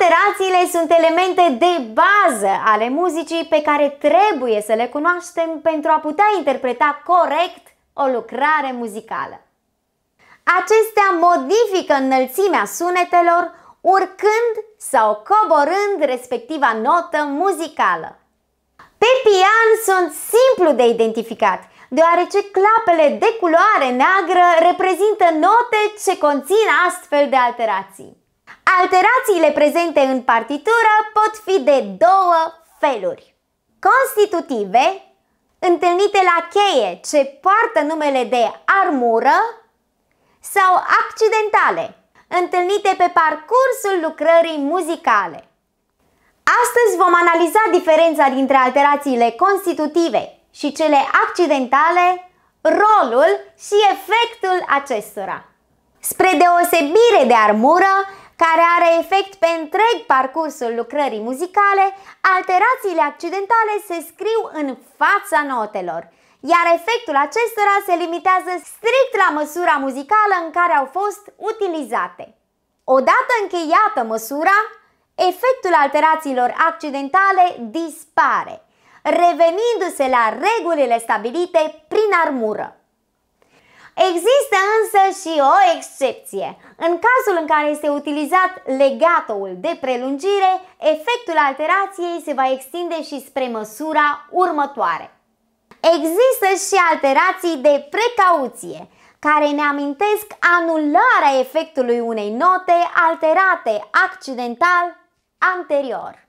Alterațiile sunt elemente de bază ale muzicii pe care trebuie să le cunoaștem pentru a putea interpreta corect o lucrare muzicală. Acestea modifică înălțimea sunetelor urcând sau coborând respectiva notă muzicală. Pe pian sunt simplu de identificat, deoarece clapele de culoare neagră reprezintă note ce conțin astfel de alterații. Alterațiile prezente în partitură pot fi de două feluri. Constitutive, întâlnite la cheie ce poartă numele de armură, sau accidentale, întâlnite pe parcursul lucrării muzicale. Astăzi vom analiza diferența dintre alterațiile constitutive și cele accidentale, rolul și efectul acestora. Spre deosebire de armură, care are efect pe întreg parcursul lucrării muzicale, alterațiile accidentale se scriu în fața notelor, iar efectul acestora se limitează strict la măsura muzicală în care au fost utilizate. Odată încheiată măsura, efectul alterațiilor accidentale dispare, revenindu-se la regulile stabilite prin armură. Există însă și o excepție. În cazul în care este utilizat legatoul de prelungire, efectul alterației se va extinde și spre măsura următoare. Există și alterații de precauție, care ne amintesc anularea efectului unei note alterate accidental anterior.